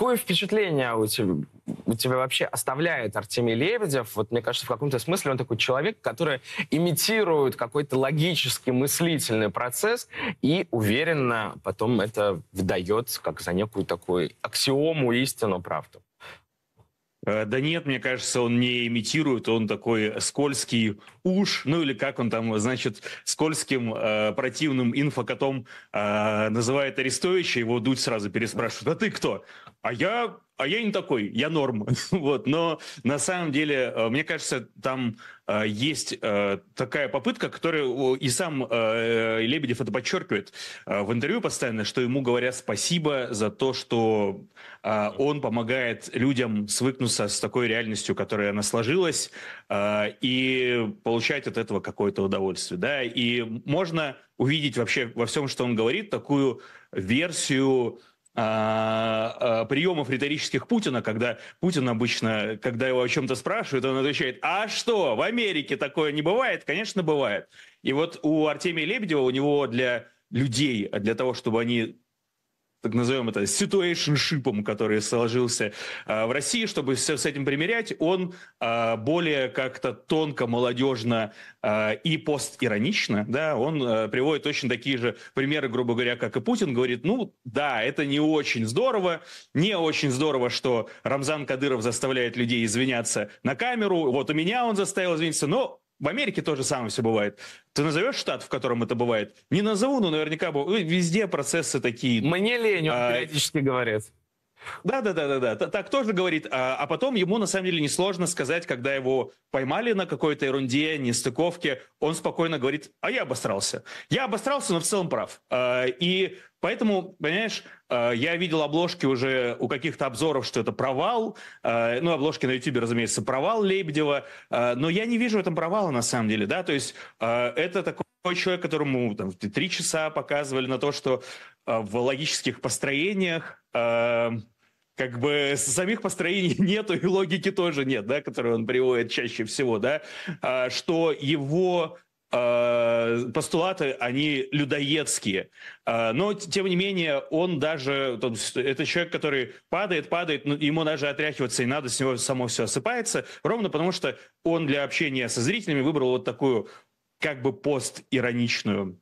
Какое впечатление у тебя, у тебя вообще оставляет Артемий Лебедев? Вот мне кажется, в каком-то смысле он такой человек, который имитирует какой-то логический мыслительный процесс и уверенно потом это выдает как за некую такую аксиому, истину, правду. Э, да нет, мне кажется, он не имитирует, он такой скользкий уж, ну или как он там, значит, скользким э, противным инфокотом э, называет Арестовича, его Дудь сразу переспрашивает, а ты кто? А я а я не такой, я норм. вот. Но на самом деле, э, мне кажется, там э, есть э, такая попытка, которую и сам Лебедев это подчеркивает в интервью постоянно, что ему говорят спасибо за то, что он помогает людям свыкнуться с такой реальностью, которая она сложилась, и получать от этого какое-то удовольствие. Да? И можно увидеть вообще во всем, что он говорит, такую версию а, а, приемов риторических Путина, когда Путин обычно, когда его о чем-то спрашивают, он отвечает, а что, в Америке такое не бывает? Конечно, бывает. И вот у Артемия Лебедева, у него для людей, для того, чтобы они так назовем это, ситуэйшншипом, который сложился э, в России, чтобы все с этим примерять, он э, более как-то тонко, молодежно э, а, и постиронично, да, он э, приводит точно такие же примеры, грубо говоря, как и Путин, говорит, ну да, это не очень здорово, не очень здорово, что Рамзан Кадыров заставляет людей извиняться на камеру, вот у меня он заставил извиниться, но в Америке тоже самое все бывает. Ты назовешь штат, в котором это бывает? Не назову, но наверняка ну, везде процессы такие. Мне лень, он а, говорит. Да, да, да, да, да. Так тоже говорит. А, а потом ему на самом деле несложно сказать, когда его поймали на какой-то ерунде, нестыковке, он спокойно говорит: А я обосрался. Я обосрался, но в целом прав. А, и поэтому, понимаешь, а, я видел обложки уже у каких-то обзоров, что это провал. А, ну, обложки на YouTube, разумеется, провал Лебедева. А, но я не вижу в этом провала на самом деле, да. То есть это такой человек, которому там три часа показывали на то, что э, в логических построениях э, как бы самих построений нету и логики тоже нет, да, которые он приводит чаще всего, да, э, что его э, постулаты, они людоедские. А, но, тем не менее, он даже... Это человек, который падает, падает, но ну, ему даже отряхиваться не надо, с него само все осыпается, ровно потому что он для общения со зрителями выбрал вот такую как бы постироничную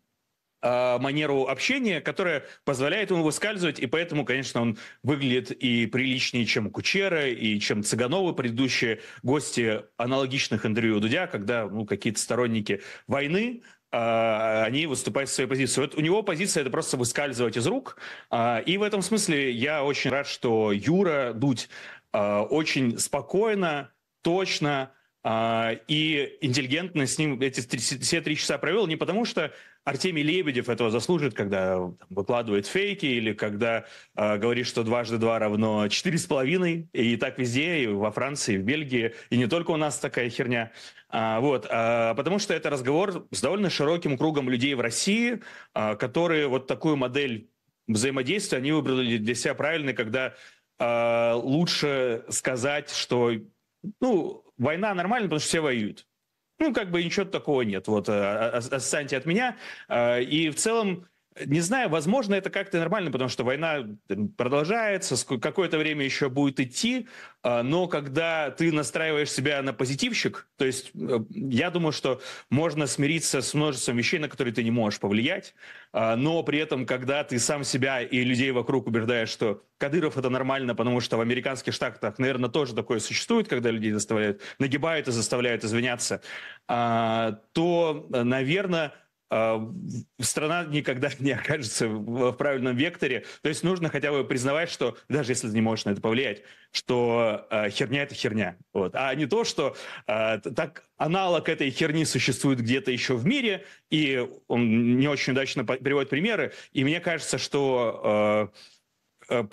э, манеру общения, которая позволяет ему выскальзывать, и поэтому, конечно, он выглядит и приличнее, чем Кучера, и чем Цыганова, предыдущие гости аналогичных интервью Дудя, когда ну, какие-то сторонники войны а, они выступают в своей позиции. Вот у него позиция это просто выскальзывать из рук. А, и в этом смысле я очень рад, что Юра Дудь очень спокойно, точно а, и интеллигентно с ним эти все три часа провел не потому, что Артемий Лебедев этого заслужит, когда выкладывает фейки или когда э, говорит, что дважды два равно четыре с половиной, и так везде, и во Франции, и в Бельгии, и не только у нас такая херня. А, вот, а, потому что это разговор с довольно широким кругом людей в России, а, которые вот такую модель взаимодействия они выбрали для себя правильной, когда а, лучше сказать, что ну, война нормально, потому что все воюют. Ну, как бы ничего такого нет. Вот, э, э, э, отстаньте от меня. И в целом не знаю, возможно, это как-то нормально, потому что война продолжается, какое-то время еще будет идти, а, но когда ты настраиваешь себя на позитивщик, то есть э, я думаю, что можно смириться с множеством вещей, на которые ты не можешь повлиять, а, но при этом, когда ты сам себя и людей вокруг убеждаешь, что Кадыров это нормально, потому что в американских штатах, наверное, тоже такое существует, когда людей заставляют, нагибают и заставляют извиняться, а, то, э, наверное, а, страна никогда не окажется в правильном векторе. То есть нужно хотя бы признавать, что даже если ты не можешь на это повлиять, что э, херня это херня. Вот. А не то, что э, так аналог этой херни существует где-то еще в мире, и он не очень удачно приводит примеры. И мне кажется, что э,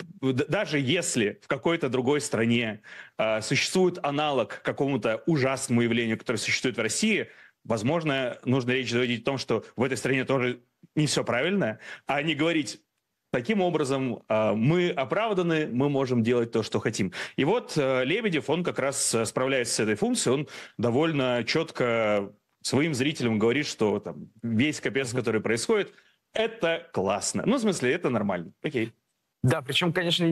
даже если в какой-то другой стране э, существует аналог какому-то ужасному явлению, которое существует в России, Возможно, нужно речь заводить о том, что в этой стране тоже не все правильно, а не говорить таким образом а, мы оправданы, мы можем делать то, что хотим. И вот э, Лебедев, он как раз э, справляется с этой функцией, он довольно четко своим зрителям говорит, что там весь капец, который происходит, это классно. Ну, в смысле, это нормально. Окей. Да, причем, конечно,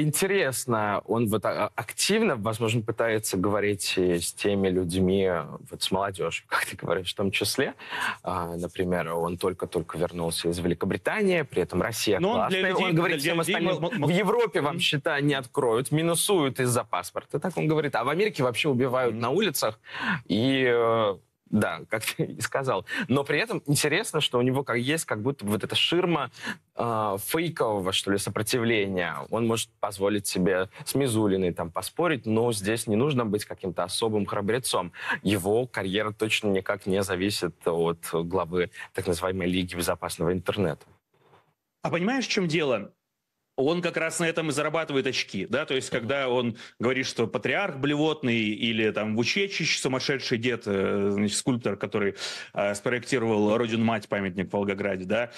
интересно, он вот а, активно, возможно, пытается говорить э, с теми людьми, э, вот с молодежью, как ты говоришь, в том числе. А, например, он только-только вернулся из Великобритании, при этом Россия Но ну, классная. Он, людей, он говорит всем остальным, людей... в Европе вам счета не откроют, минусуют из-за паспорта. Так он говорит. А в Америке вообще убивают на улицах. И э, да, как ты и сказал. Но при этом интересно, что у него как есть как будто вот эта ширма э, фейкового, что ли, сопротивления. Он может позволить себе с Мизулиной там поспорить, но здесь не нужно быть каким-то особым храбрецом. Его карьера точно никак не зависит от главы так называемой Лиги безопасного интернета. А понимаешь, в чем дело? он как раз на этом и зарабатывает очки, да, то есть когда он говорит, что патриарх блевотный или там Вучечич, сумасшедший дед, э, значит, скульптор, который э, спроектировал «Родину-мать» памятник в Волгограде, да,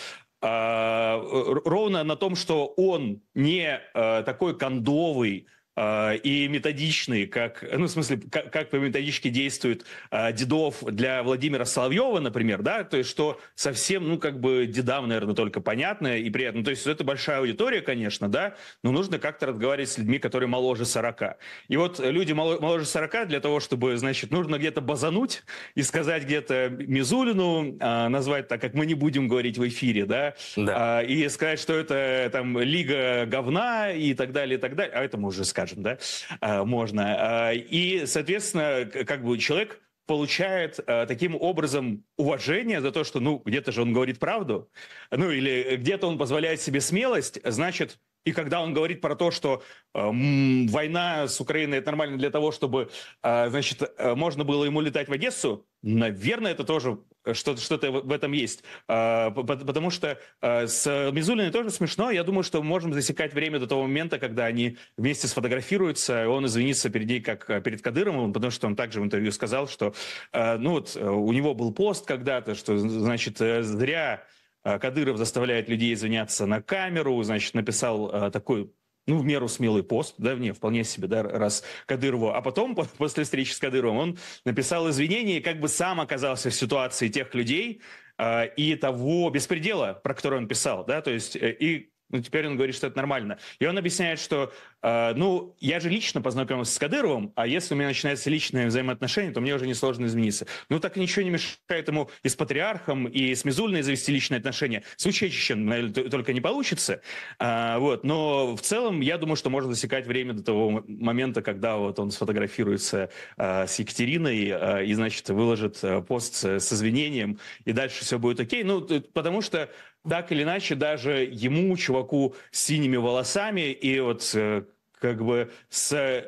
а, э, ровно на том, что он не э, такой кондовый, а, и методичные, как, ну, в смысле, как, как по методичке действует э, дедов для Владимира Соловьева, например, да, то есть что совсем, ну, как бы дедам, наверное, только понятно и приятно. То есть это большая аудитория, конечно, да, но нужно как-то разговаривать с людьми, которые моложе 40. И вот люди мол, моложе 40 для того, чтобы, значит, нужно где-то базануть и сказать где-то Мизулину, э, назвать так, как мы не будем говорить в эфире, да, да. Э, и сказать, что это там лига говна и так далее, и так далее, а это мы уже скажем скажем, да, э, можно. Э, и, соответственно, как бы человек получает э, таким образом уважение за то, что, ну, где-то же он говорит правду, ну, или где-то он позволяет себе смелость, значит, и когда он говорит про то, что э, война с Украиной это нормально для того, чтобы, э, значит, э, можно было ему летать в Одессу, наверное, это тоже Э, что-то что в этом есть. А, потому что а, с Мизулиной тоже смешно. Я думаю, что мы можем засекать время до того момента, когда они вместе сфотографируются, и он извинится перед ней, как э, перед Кадыровым, потому что он также в интервью сказал, что э, ну вот у него был пост когда-то, что значит зря Кадыров заставляет людей извиняться на камеру, значит, написал такой ну, в меру смелый пост, да, не, вполне себе, да, раз Кадырову. А потом, после встречи с Кадыровым, он написал извинения и как бы сам оказался в ситуации тех людей э, и того беспредела, про который он писал, да, то есть э, и ну, теперь он говорит, что это нормально. И он объясняет, что, э, ну, я же лично познакомился с Кадыровым, а если у меня начинается личное взаимоотношение, то мне уже несложно измениться. Ну, так ничего не мешает ему и с патриархом, и с Мизульной завести личные отношения. В случае наверное, только не получится. Э, вот. Но в целом, я думаю, что можно засекать время до того момента, когда вот он сфотографируется э, с Екатериной э, и, значит, выложит э, пост с, с извинением, и дальше все будет окей. Ну, потому что так или иначе, даже ему, чуваку с синими волосами и вот э, как бы с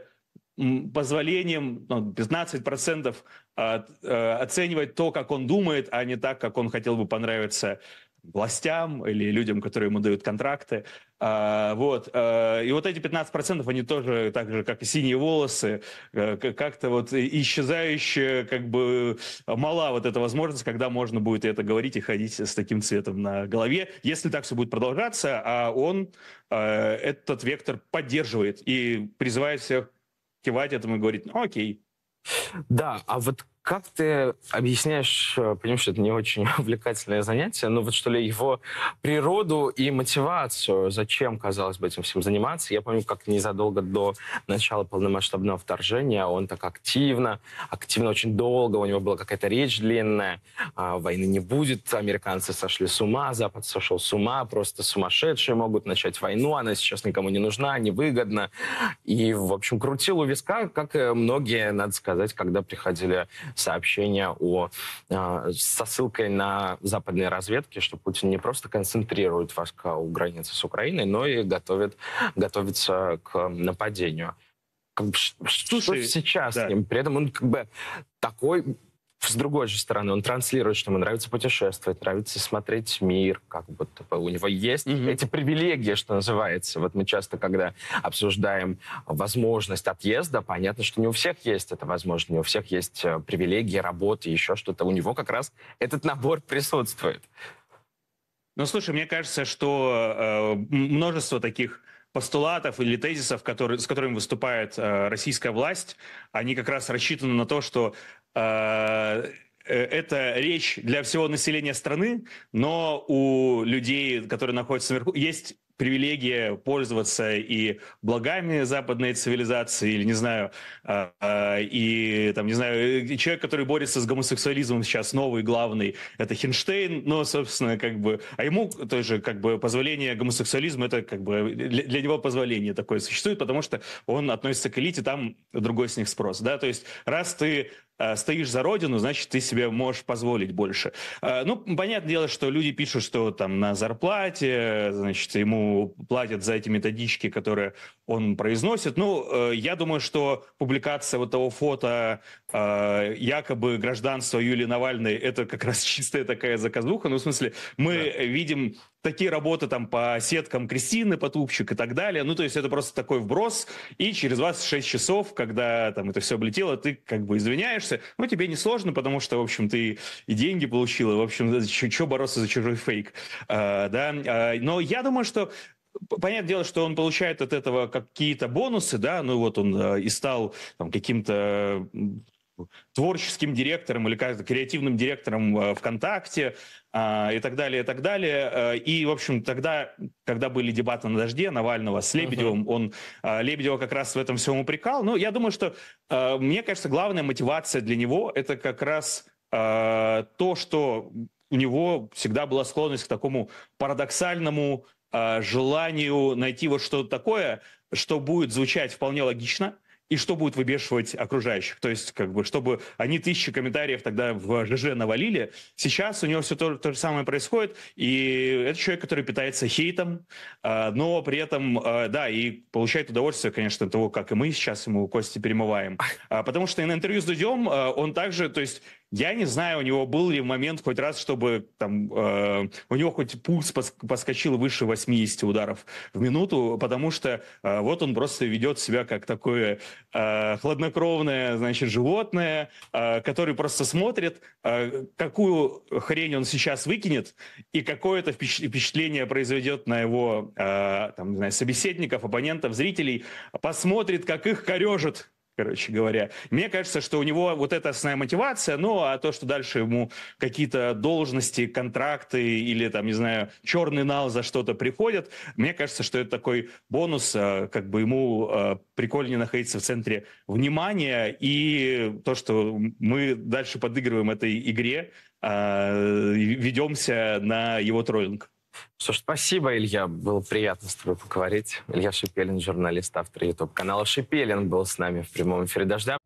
позволением ну, 15% от, э, оценивать то, как он думает, а не так, как он хотел бы понравиться властям или людям, которые ему дают контракты. А, вот. А, и вот эти 15%, они тоже так же, как и синие волосы, э, как-то вот исчезающая, как бы мала вот эта возможность, когда можно будет это говорить и ходить с таким цветом на голове. Если так все будет продолжаться, а он а, этот вектор поддерживает и призывает всех кивать этому и говорить, ну, окей. Да, а вот как ты объясняешь, э, понимаешь, что это не очень увлекательное занятие, но вот что ли его природу и мотивацию, зачем, казалось бы, этим всем заниматься? Я помню, как незадолго до начала полномасштабного вторжения он так активно, активно очень долго, у него была какая-то речь длинная, а, войны не будет, американцы сошли с ума, Запад сошел с ума, просто сумасшедшие могут начать войну, она сейчас никому не нужна, невыгодна. И, в общем, крутил у виска, как и многие, надо сказать, когда приходили сообщение о, а, со ссылкой на западные разведки, что Путин не просто концентрирует войска у границы с Украиной, но и готовит, готовится к нападению. Слушай, что сейчас да. с ним? При этом он как бы такой с другой же стороны, он транслирует, что ему нравится путешествовать, нравится смотреть мир, как будто бы у него есть mm-hmm. эти привилегии, что называется. Вот мы часто, когда обсуждаем возможность отъезда, понятно, что не у всех есть эта возможность, не у всех есть э, привилегии, работы, еще что-то. У него как раз этот набор присутствует. Ну, слушай, мне кажется, что э, множество таких постулатов или тезисов, которые, с которыми выступает э, российская власть, они как раз рассчитаны на то, что э, э это речь для всего населения страны, но у людей, которые находятся наверху, есть привилегия пользоваться и благами западной цивилизации, или, не знаю, а, а, и, там, не знаю, человек, который борется с гомосексуализмом сейчас, новый главный, это Хинштейн, но, собственно, как бы, а ему тоже, как бы, позволение гомосексуализма, это, как бы, для него позволение такое существует, потому что он относится к элите, там другой с них спрос, да, то есть, раз ты Э, стоишь за родину, значит, ты себе можешь позволить больше. Э, ну, понятное дело, что люди пишут, что там на зарплате, значит, ему платят за эти методички, которые он произносит. Ну, э, я думаю, что публикация вот того фото якобы гражданства Юлии Навальной, это как раз чистая такая заказуха. Ну, в смысле, мы да. видим такие работы там по сеткам Кристины Потупчик и так далее. Ну, то есть это просто такой вброс, и через вас 26 часов, когда там это все облетело, ты как бы извиняешься, ну, тебе не сложно, потому что, в общем, ты и деньги получила, в общем, что бороться за чужой фейк, а, да. А, но я думаю, что Понятное дело, что он получает от этого какие-то бонусы, да, ну вот он э, и стал там, каким-то творческим директором или креативным директором э, ВКонтакте а, и так далее, и так далее. Э, и, в общем, тогда, когда были дебаты на дожде Навального с Лебедевым, uh-huh. он а, Лебедева как раз в этом всем упрекал. Но ну, я думаю, что, э, мне кажется, главная мотивация для него – это как раз то, что у него всегда была склонность к такому парадоксальному желанию найти вот что-то такое, что будет звучать вполне логично – и что будет выбешивать окружающих. То есть, как бы, чтобы они тысячи комментариев тогда в ЖЖ навалили, сейчас у него все то, то же самое происходит, и это человек, который питается хейтом, э, но при этом, э, да, и получает удовольствие, конечно, от того, как и мы сейчас ему кости перемываем. Э, потому что и на интервью с Дудем э, он также, то есть, я не знаю, у него был ли момент хоть раз, чтобы там э, у него хоть пульс поскочил выше 80 ударов в минуту, потому что э, вот он просто ведет себя как такое э, хладнокровное, значит, животное, э, который просто смотрит, э, какую хрень он сейчас выкинет и какое это впечатление произведет на его э, там, не знаю, собеседников, оппонентов, зрителей, посмотрит, как их корежит короче говоря. Мне кажется, что у него вот эта основная мотивация, ну, а то, что дальше ему какие-то должности, контракты или, там, не знаю, черный нал за что-то приходят, мне кажется, что это такой бонус, а, как бы ему а, прикольнее находиться в центре внимания, и то, что мы дальше подыгрываем этой игре, а, ведемся на его троллинг. Что спасибо, Илья. Было приятно с тобой поговорить. Илья Шипелин, журналист, автор YouTube-канала «Шипелин» был с нами в прямом эфире «Дождя».